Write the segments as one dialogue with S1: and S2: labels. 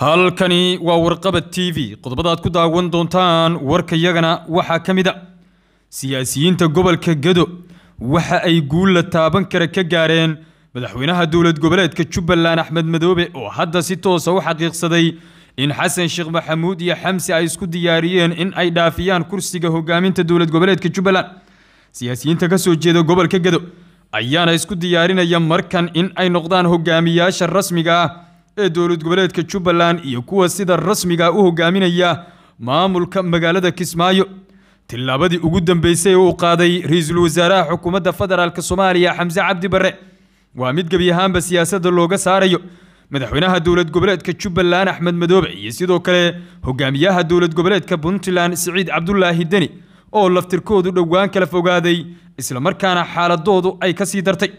S1: halkani waa warqabad t v qodobadaad ku daawan doontaan warkayagana waxaa ka mid a siyaasiyiinta gobolka gedo waxa ay guulla taaban kara ka gaareen madaxweynaha dowlad goboleedka jubbaland axmed madoobe oo hadda si toosa ah u xaqiiqsaday in xasan sheekh maxamuud iyo xamsi ay isku diyaariyeen in ay dhaafiyaan kursiga hogaaminta dowlad goboleedka jubbaland siyaasiyiinta ka soo jeeda gobolka gedo ayaana isku diyaarinaya markan in ay noqdaan hogaamiyaasha rasmiga ah ee dowlad goboleedka jubbaland iyo kuwa sida rasmiga u hogaaminaya maamulka magaalada kismaayo tillaabadii ugu dambaysay ee uu qaaday ra-iisul wasaaraha xukuumadda federaalk soomaaliya xamse cabdi barre waa mid gebi ahaanba siyaasadda looga saarayo madaxweynaha dowlad goboleedka jubbaland axmed madoobe iyo sidoo kale hogaamiyaha dowlad goboleedka puntland siciid cabdulaahi deni oo laftirkoodu dhowaan kala fogaaday isla markaana xaaladoodu ay ka sii dartay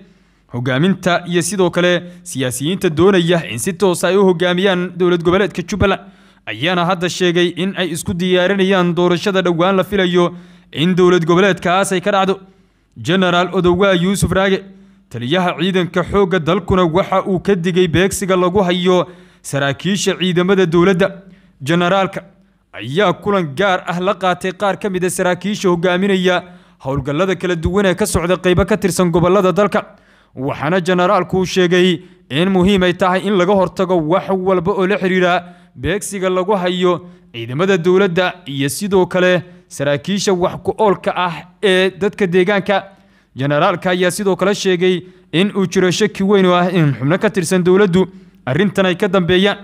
S1: hogaaminta iyo sidoo kale siyaasiyiinta doonaya in si toosa ah ay u hogaamiyaan dowlad goboleedka jubbaland ayaana hadda sheegay in ay isku diyaarinayaan doorashada dhowaan la filayo in dowlad goboleedkaas ay ka dhacdo jenaraal odowaa yuusuf raage taliyaha ciidanka xoogga dalkuna waxa uu ka digay beegsiga lagu hayo saraakiisha ciidamada dowladda jenaraalka ayaa kulan gaar ah la qaatay qaar ka mid a ah saraakiisha hogaaminaya howlgallada kala duwan ee ka socda qaybo ka tirsan gobollada dalka waxaana jenaraalkuu sheegay in muhiim ay tahay in laga hortago wax walba oo la xidhiidha beegsiga lagu hayo ciidamada dowladda iyo sidoo kale saraakiisha wax ku-oolka ah ee dadka deegaanka jenaraalka ayaa sidoo kale sheegay in uu jiro shaki weyn oo ah in xubno ka tirsan dowladdu arrintan ay ka dambeeyaan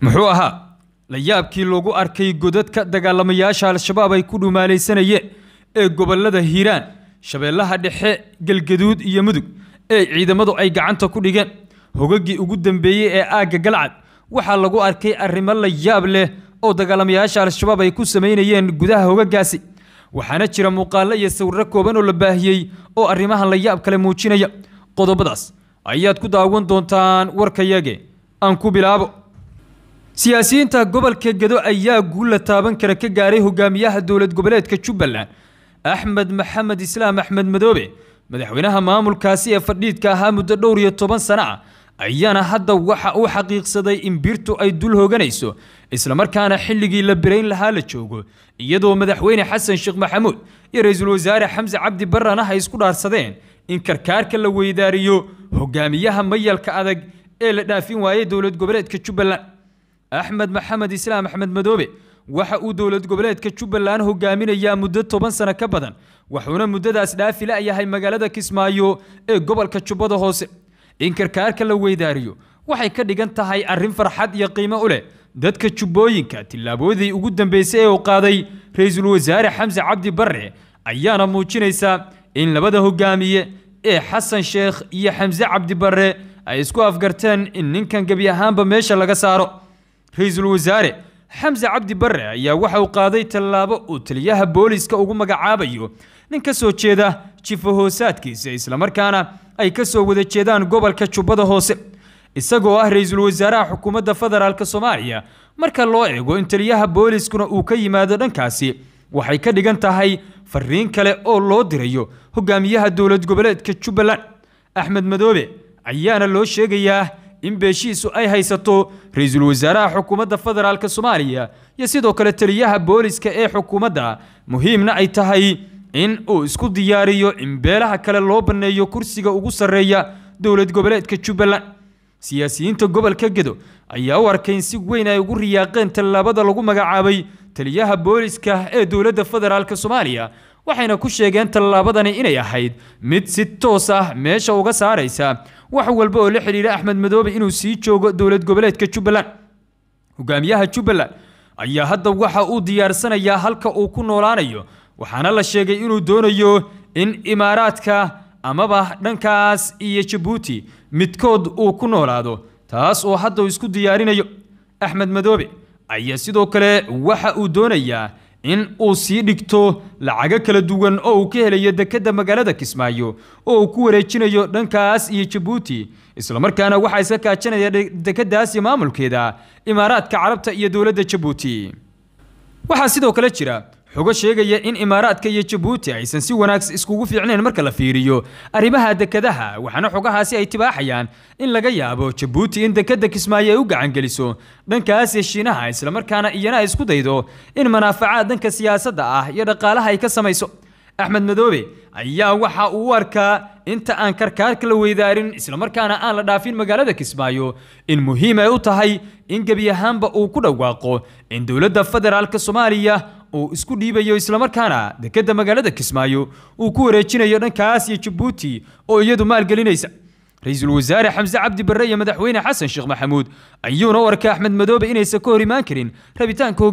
S1: muxuu ahaa layaabkii lagu arkay godadka dagaalamayaasha al-shabaab ay ku dhumaalaysanayeen ee gobollada hiiraan shabeellaha dhexe galgaduud iyo mudug ee ciidamadu ay gacanta ku dhigeen hogaggii ugu dambeeyey ee aagga galcad waxaa lagu arkay arrimo la yaab leh oo dagaalamayaasha al-shabaab ay ku samaynayeen gudaha hogaggaasi waxaana jira muuqaallo iyo sawirro kooban oo la baahiyey oo arrimahan la yaab kale muujinaya qodobadaas ayaad ku daawan doontaan warkayage aan ku bilaabo siyaasiyiinta gobolka gedo ayaa guulla taaban kara ka gaaray hogaamiyaha dowlad goboleedka jubbaland axmed maxamed islaam axmed madoobe madaxweynaha maamulkaasi ee fadhiidka ahaa muddo dhowr iyo toban sana ah ayaana hadda waxa uu xaqiiqsaday in birtu ay dul hooganayso islamarkaana xilligii la birayn lahaa la joogo iyadoo madaxweyne xasan sheekh maxamuud iyo ra-iisul wasaare xamse cabdi baranaha ay isku dhaarsadeen in karkaarka la weydaariyo hogaamiyaha mayalka adag ee la dhaafin waayey dowlad goboleedka jubbaland axmed maxamed islaam axmed madoobe waxa uu dowlad goboleedka jubbaland hogaaminayaa muddo toban sano ka badan wuxuuna muddadaas dhaafi la'yahay magaalada kismaayo ee gobolka jubbada hoose in karkaarka la weydaariyo waxay ka dhigan tahay arrin farxad iyo qiimo u leh dadka jubbooyinka tillaabadii ugu dambaysay ee uu qaaday ra-iisul wasaare xamse cabdi barre ayaana muujinaysa in labada hoggaamiye ee xasan sheekh iyo xamse cabdi barre ay isku afgarteen in ninkan gebi ahaanba meesha laga saaro ra-iisul wasaare xamse cabdi bare ayaa waxa uu qaaday tallaabo uu taliyaha booliiska ugu magacaabayo nin ka soo jeeda jifa hoosaadkiisa islamarkaana ay ka soo wada jeedaan gobolka jubbada hoose isagoo ah ra-iisul wasaaraha xukuumadda federaalk soomaaliya marka loo eego in taliyaha booliiskuna uu ka yimaado dhankaasi waxay ka dhigan tahay fariin kale oo loo dirayo hogaamiyaha dowlad goboleedka jubbaland axmed madoobe ayaana loo sheegayaa in beeshiisu ay haysato ra-iisul wasaaraha xukuumadda federaalka soomaaliya iyo sidoo kale taliyaha booliska ee xukuumadda muhiimna ay tahay in uu isku diyaariyo in beelaha kale loo banneeyo kursiga ugu sarreeya dowlad goboleedka jubbaland siyaasiyiinta gobolka gedo ayaa u arkay in si weyn ay ugu riyaaqeen tallaabada lagu magacaabay teliyaha booliska ee dowladda federaalk soomaaliya waxayna ku sheegeen tallaabadani inay ahayd mid si toos ah meesha uga saaraysa wax walba oo la xidhiira axmed madoobe inuu sii joogo dowlad goboleedka jubbaland hogaamiyaha jubbaland ayaa hadda waxa uu diyaarsanayaa halka uu ku noolaanayo waxaana la sheegay inuu doonayo in imaaraadka amaba dhankaas iyo jabuuti midkood uu ku noolaado taas oo hadda uu isku diyaarinayo axmed madoobe ayaa sidoo kale waxa uu doonayaa in uu sii dhigto lacago kala duwan oo uu ka helayo dekedda magaalada kismaayo oo uu ku wareejinayo dhankaas iyo jabuuti islamarkaana waxaa iska kaajanaya dekeddaas iyo maamulkeeda imaaraadka carabta iyo dowladda jabuuti waxaa sidoo kale jira xogo sheegaya in imaaraadka iyo jabuuti aysan si wanaagsan iskugu fiicnayn marka la fiiriyo arrimaha dekedaha waxaana xogahaasi ay tibaaxayaan in laga yaabo jabuuti in dekedda kismaayo ay u gacangeliso dhanka aasiya shiinaha islamarkaana iyana ay isku daydo in manaafaca dhanka siyaasadda ah iyo dhaqaalaha ay ka samayso axmed madoobe ayaa waxa uu u arkaa inta aan karkaarka la weydaarin islamarkaana aan la dhaafin magaalada kismaayo in muhiim ay u tahay in gebi ahaanba uu ku dhawaaqo in dowladda federaalka soomaaliya uu isku dhiibayo islamarkaana dekedda magaalada kismaayo uu ku wareejinayo dhankaas iyo jabuuti oo iyadu maalgelinaysa ra-iisul wasaare xamse cabdi barre iyo madaxweyne xasan sheekh maxamuud ayuuna u arkay axmed madoobe inaysan ka hor imaan karin rabitaanka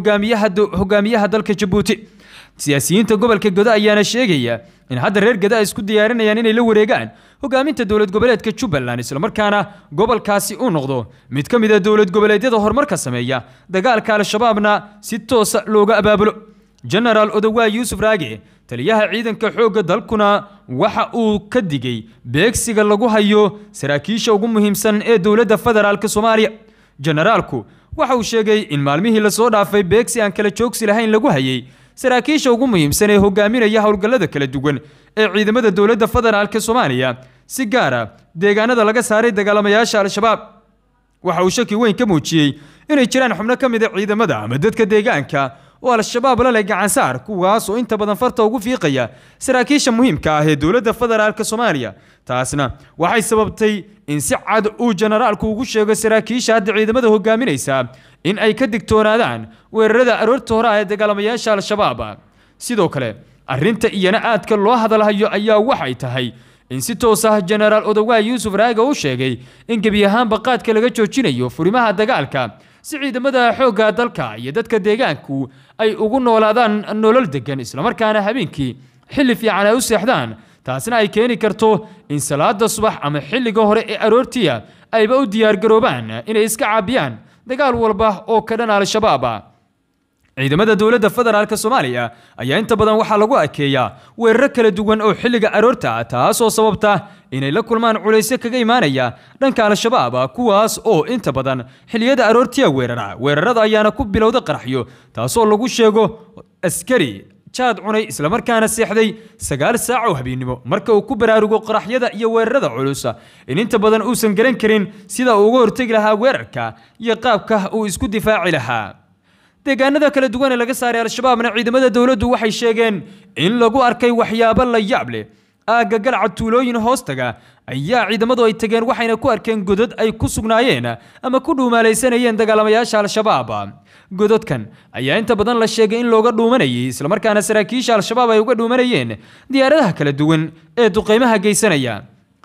S1: hogaamiyaha dalka jabuuti siyaasiyiinta gobolka godo ayaana sheegaya in hadda reer gada isku diyaarinayaan inay la wareegaan hogaaminta dowlad goboleedka jubbaland islamarkaana gobolkaasi uu noqdo mid ka mid a ah dowlad goboleedyada horumarka sameeya dagaalka al-shabaabna si toosa ah looga abaabulo jenaraal odawaa yuusuf raage taliyaha ciidanka xoogga dalkuna waxa uu ka digay beegsiga lagu hayo saraakiisha ugu muhiimsan ee dowladda federaalka soomaaliya jenaraalku waxa uu sheegay in maalmihii lasoo dhaafay beegsi aan kala joogsi lahayn lagu hayay saraakiisha ugu muhiimsan ee hogaaminaya howlgallada kala duwan ee ciidamada dowladda federaalka soomaaliya si gaar a ah deegaanada laga saaray dagaalamayaasha al-shabaab waxa uu shaki weyn ka muujiyey inay jiraan xubno ka mid a ah ciidamada ama dadka deegaanka oo al-shabaab la leh gacansaar kuwaas oo inta badan farta ugu fiiqaya saraakiisha muhiimka ah ee dowladda federaalk soomaaliya taasna waxay sababtay in si cad uu jenaraalku ugu sheego saraakiisha hadda ciidamada hogaaminaysa in ay ka digtoonaadaan weerarada aroorta hore ee dagaalamayaasha al-shabaab sidoo kale arrinta iyana aadka loo hadalhayo ayaa waxay tahay in si toos ah jenaraal odowaay yuusuf raaga uu sheegay in gebi ahaanba qaadka laga joojinayo furimaha dagaalka si ciidamada xoogga dalka iyo dadka deegaanku ay ugu noolaadaan nolol deggan islamarkaana habeenkii xilli fiican ay u seexdaan taasina ay keeni karto in salaada subax ama xilliga hore ee aroortiya ayba u diyaargaroobaan inay iska caabiyaan dagaal walba oo ka dhan al-shabaaba ciidamada dowladda federaalk soomaaliya ayaa inta badan waxaa lagu arkeeyaa weeraro kala duwan oo xilliga aroorta taasoo sababta inay la kulmaan culaysyo kaga imaanaya dhanka al-shabaab kuwaas oo inta badan xilliyada aroortiya weerara weerarada ayaana ku bilowda qaraxyo taasoo lagu sheego askari jaad cunay islamarkaana seexday sagaal saac oo habeennimo marka uu ku baraarugo qaraxyada iyo weerarada culusa in inta badan uusan garan karin sida uu uga hortegi lahaa weerarka iyo qaabka uu isku difaaci lahaa deegaanada kala duwan ee laga saaray al-shabaabna ciidamada dowladdu waxay sheegeen in lagu arkay waxyaabo la yaab leh aagga galca tuulooyin hoostaga ayaa ciidamadu ay tageen waxayna ku arkeen godod ay ku sugnaayeen ama ku dhuumaalaysanayeen dagaalamayaasha al-shabaab gododkan ayaa inta badan la sheegay in looga dhuumanayay islamarkaana saraakiisha al-shabaab ay uga dhuumanayeen diyaaradaha kala duwan ee duqaymaha geysanaya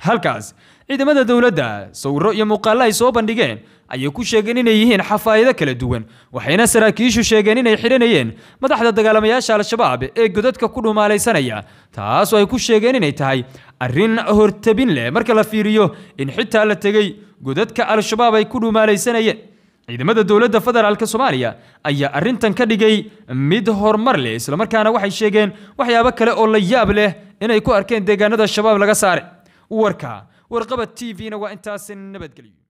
S1: halkaas ciidamada dowladda sawiro iyo muuqaallo ay soo bandhigeen ayay ku sheegeen inay yihiin xafaayado kala duwan waxayna saraakiishu sheegeen inay xidhanayeen madaxda dagaalamayaasha al-shabaab ee godadka ku dhumaalaysanaya taasoo ay ku sheegeen inay tahay arrin hortabin leh marka la fiiriyo in xitaa la tegey godadka al-shabaab ay ku dhumaalaysanayeen ciidamada dowladda federaalk soomaaliya ayaa arrintan ka dhigay mid horumar leh islamarkaana waxay sheegeen waxyaabo kale oo la yaab leh inay ku arkeen deegaanada shabaab laga saare warka warqabad t v-na waa intaasi nabadgelyo